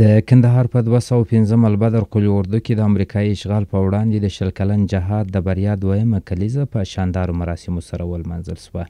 د کندهار په 215 البدر قلی اردو کې د امریکایي اشغال په وړاندې د شل کلن جهاد د بریا دویمه کلیزه په شاندارو مراسمو سره ولمنځل شوه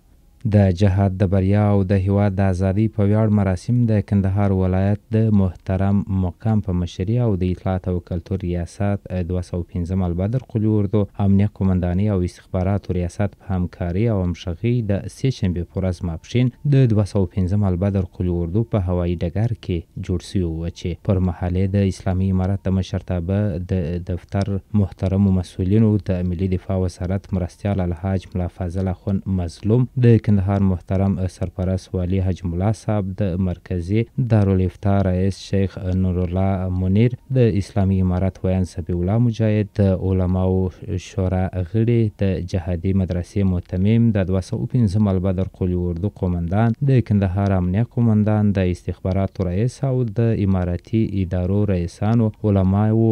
د جهاد د بریا او د هیواد د ازادۍ په ویاړ مراسم د کندهار ولایت د محترم مقام په مشري او د اطلاعات او کلتور ریاست 215 البدر قلی اردو امنیه قومندانۍ او استخباراتو ریاست په همکاري او همشغي د سې شنبې په ورځ ماپښین د 215 البدر قلی اردو په هوایي ډګر کې جوړ سوي و چې پر محلې د اسلامي امارت د مشرتابه د دفتر محترمو مسؤلینو د ملي دفاع وزارت مرستیال الحاج ملا فاضل اخون مظلوم د کندهار محترم سرپرست والی حج ملا صاحب د مرکزی دارالافتا رئیس شیخ نور الله منیر د اسلامي امارات ویان سبی الله مجاهد د علماو شورا غړي د جهادي مدرسې متمم د 215 مل بدر قلی اردو قومندان د کندهار امنیه قومندان د استخبارات رئیس او د اماراتي ادارو رئیسانو علماو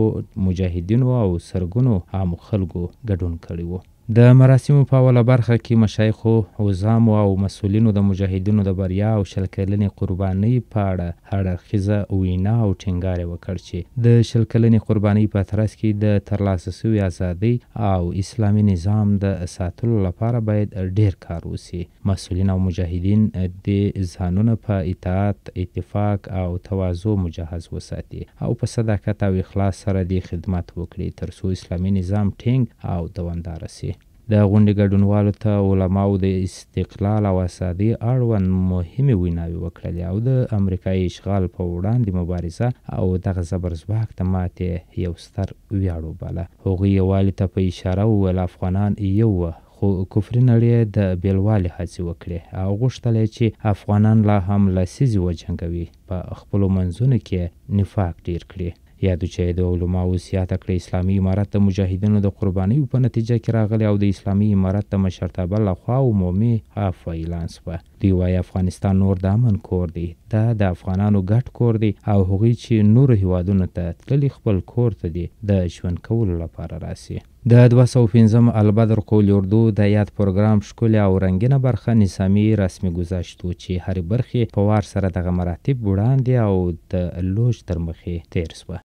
مجاهدینو او سرګونو عام خلکو ګډون کړی وو د مراسمو په اوله برخه کې مشایخو عظامو او مسؤلینو د مجاهدینو د بریا او شل کلنې قربانۍ په اړه هر اړخیزه وینا او ټینګار وکړ چې د شل کلنې قربانۍ په ترڅ کې د ترلاسه شوې ازادۍ او اسلامي نظام د ساتلو لپاره باید ډیر کار وشي مسؤلین او مجاهدین د ځانونه په اطاعت اتفاق او تواضع مجهز وساتي او په صداقت او اخلاص سره د خدمت وکړي ترڅو اسلامي نظام ټینګ او دوامدار شي د غونډې ګډونوالو ته علماو د استقلال او ازادۍ اړوند مهمې ویناوې وکړلې او د امریکایي اشغال په وړاندې مبارزه او دغه زبرځواک ته ماتې یو ستر ویاړ وباله هغوی یووالي ته په اشاره وویل افغانان یو خو کفري نړۍ د بیلوالي هڅې وکړې او غوښتلی چې افغانان لا هم لسیزې وجنګوي په خپلو منځونو کې نفاق ډیر کړي یاد چې د علماو سیاته کړ اسلامي امارت د مجاهدینو د قربانیو په نتیجه کې راغلی او د اسلامي امارت د مشرتابه لخوا عمومي عفو اعلان شوه دوی وایي افغانستان نور د امن کور دی دا د افغانانو ګډ کور دی او هغوی چې نور هیوادونو ته تللي خپل کور ته دي د ژوند کولو لپاره راسي د 215 البدر قول اردو د یاد پروګرام ښکلی او رنګینه برخه نسامی رسمي گذاشت و چې هر برخه په وار سره دغه مراتب وړاندې او د لوج تر مخې تیر شوه